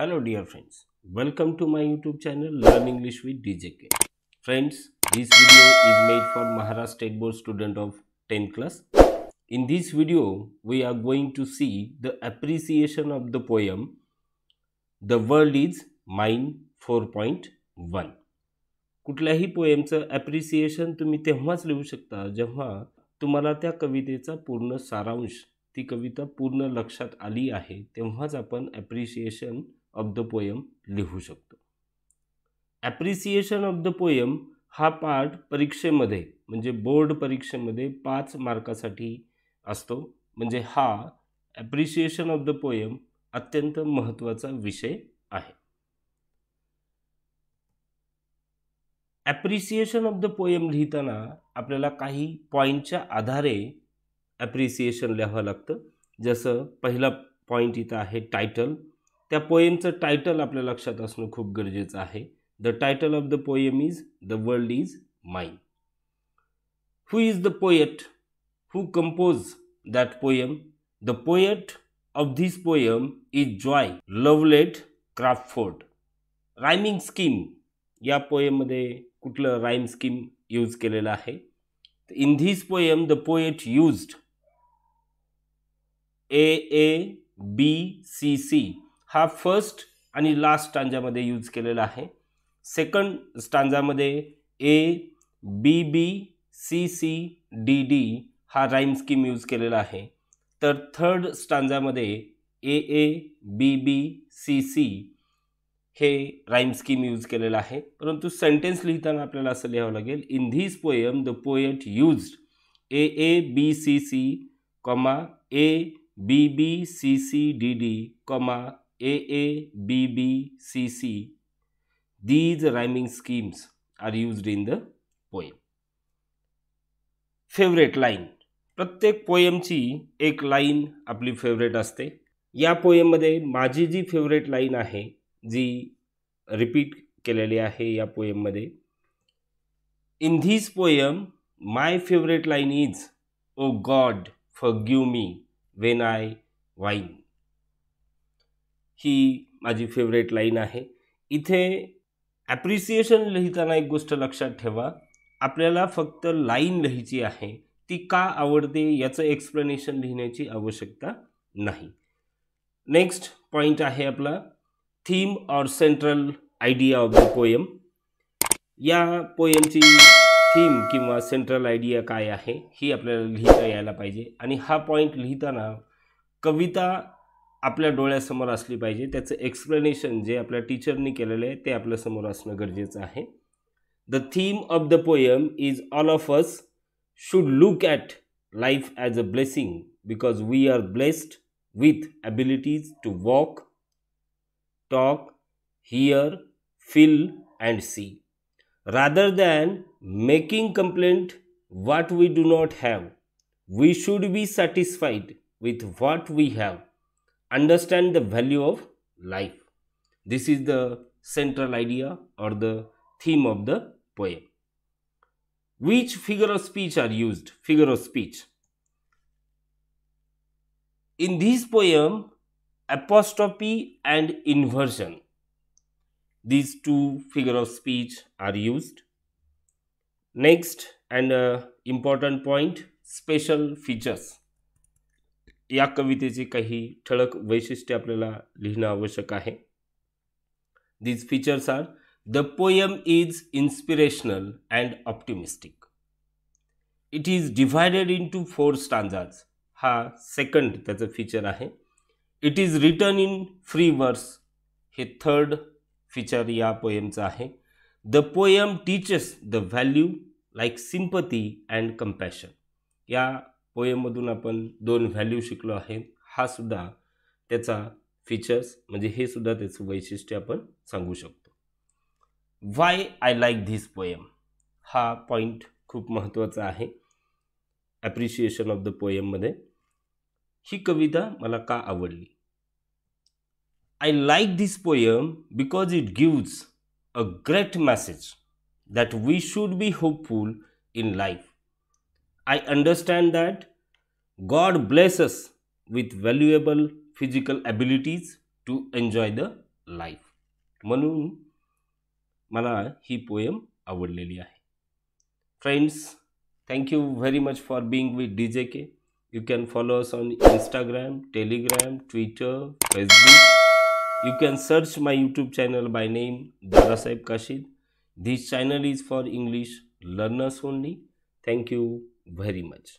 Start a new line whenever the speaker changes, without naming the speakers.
Hello dear friends welcome to my YouTube channel learn English with D J K friends this video is made for Maharashtra state board student of ten class in this video we are going to see the appreciation of the poem the world is mine four point one कुठल्याही पोयमचं appreciation तुम्ही तेव्हाच लिहू शकता जेव्हा तुम्हाला त्या कवितेचा पूर्ण सारांश ती कविता पूर्ण लक्षात आली आहे तेव्हाच आपण ॲप्रिशिएशन ऑफ द पोयम लिहू शकतो ॲप्रिसिएशन ऑफ द पोयम हा पार्ट परीक्षेमध्ये म्हणजे बोर्ड परीक्षेमध्ये पाच मार्कासाठी असतो म्हणजे हा ॲप्रिसिएशन ऑफ द पोयम अत्यंत महत्त्वाचा विषय आहे ॲप्रिसिएशन ऑफ द पोयम लिहिताना आपल्याला काही पॉईंटच्या आधारे ॲप्रिसिएशन लिहावं लागतं जसं पहिला पॉईंट इथं आहे टायटल त्या पोएमचं टायटल आपल्या लक्षात असणं खूप गरजेचं आहे the title of the poem is the world is mine who is the poet who compose that poem the poet of this poem is Joy Lovelett Crawford rhyming scheme या पोएममध्ये कुठलं राईम स्कीम यूज केलेलं आहे in this poem the poet used A A B C C हा first आणि last स्टांजामध्ये use केलेला आहे सेकंड स्टांजामध्ये A B B C C D D हा राईम स्कीम यूज केलेला आहे तर थर्ड स्टांजामध्ये A A B B C C हे राईम स्कीम यूज केलेलं आहे परंतु सेंटेन्स लिहिताना आपल्याला असं लिहावं लागेल in this poem the poet used A A B C C comma A B B C C D D comma A B B C C These rhyming schemes are used in the poem. Favourite line प्रत्येक पोयमची एक line आपली favourite असते या पोयममध्ये माझी जी favourite line आहे जी repeat केलेली आहे या पोयममध्ये in these poem my favourite line is oh God forgive me when I whine ही माझी फेवरेट लाईन आहे इथे ॲप्रिसिएशन लिहिताना एक गोष्ट लक्षात ठेवा आपल्याला फक्त लाईन लिहायची आहे ती का आवडते याचं एक्सप्लेनेशन लिहिण्याची आवश्यकता नाही नेक्स्ट पॉईंट आहे आपला theme or central idea of the poem या पोयमची थीम किंवा सेंट्रल आयडिया काय आहे ही आपल्याला लिहिता यायला पाहिजे आणि हा पॉईंट लिहिताना कविता आपल्या डोळ्यासमोर असली पाहिजे त्याचं एक्सप्लेनेशन जे आपल्या टीचरनी केलेलं आहे ते आपल्यासमोर असणं गरजेचं आहे the theme of the poem is all of us should look at life as a blessing because we are blessed with abilities to walk talk hear feel and see rather than making complaint what we do not have we should be satisfied with what we have understand the value of life this is the central idea or the theme of the poem which figure of speech are used figure of speech in this poem apostrophe and inversion these two figure of speech are used next and uh, important point special features या कवितेचे काही ठळक वैशिष्ट्ये आपल्याला लिहिणं आवश्यक आहे these features are the poem is inspirational and optimistic it is divided into four stanzas हा सेकंड त्याचं फीचर आहे it is written in free verse हे थर्ड फीचर या पोयमचं आहे the poem teaches the value like sympathy and compassion या पोएममधून आपण दोन व्हॅल्यू शिकलो आहे हा सुद्धा त्याचा फीचर्स म्हणजे हे सुद्धा त्याचं वैशिष्ट्य आपण सांगू शकतो why I like this poem हा पॉईंट खूप महत्त्वाचा आहे ॲप्रिशिएशन ऑफ द पोएममध्ये ही कविता मला का आवडली I like this poem because it gives a great message that we should be hopeful in life I understand that God bless us with valuable physical abilities to enjoy the life म्हणून मला ही poem आवडलेली आहे friends thank you very much for being with D J K you can follow us on Instagram Telegram Twitter Facebook you can search my YouTube channel by name Dadasaheb Kashid this channel is for English learners only thank you very much